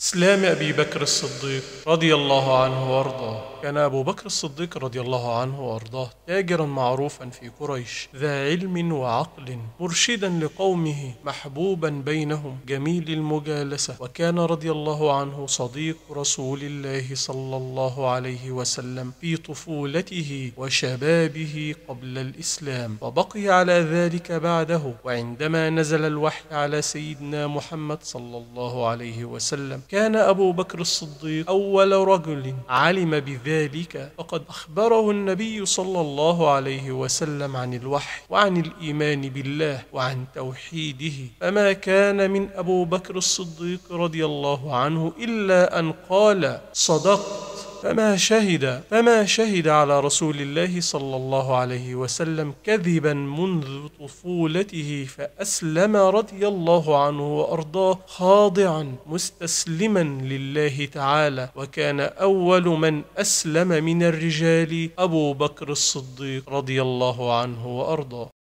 إسلام أبي بكر الصديق رضي الله عنه وأرضاه كان أبو بكر الصديق رضي الله عنه وأرضاه تاجرا معروفا في قريش ذا علم وعقل مرشدا لقومه محبوبا بينهم جميل المجالسة وكان رضي الله عنه صديق رسول الله صلى الله عليه وسلم في طفولته وشبابه قبل الإسلام وبقي على ذلك بعده وعندما نزل الوحي على سيدنا محمد صلى الله عليه وسلم كان أبو بكر الصديق أول رجل علم بذلك فقد أخبره النبي صلى الله عليه وسلم عن الوحي وعن الإيمان بالله وعن توحيده فما كان من أبو بكر الصديق رضي الله عنه إلا أن قال صدقت فما شهد فما شهد على رسول الله صلى الله عليه وسلم كذبا منذ طفولته فأسلم رضي الله عنه وأرضاه خاضعا مستسلما لله تعالى وكان أول من أسلم من الرجال أبو بكر الصديق رضي الله عنه وأرضاه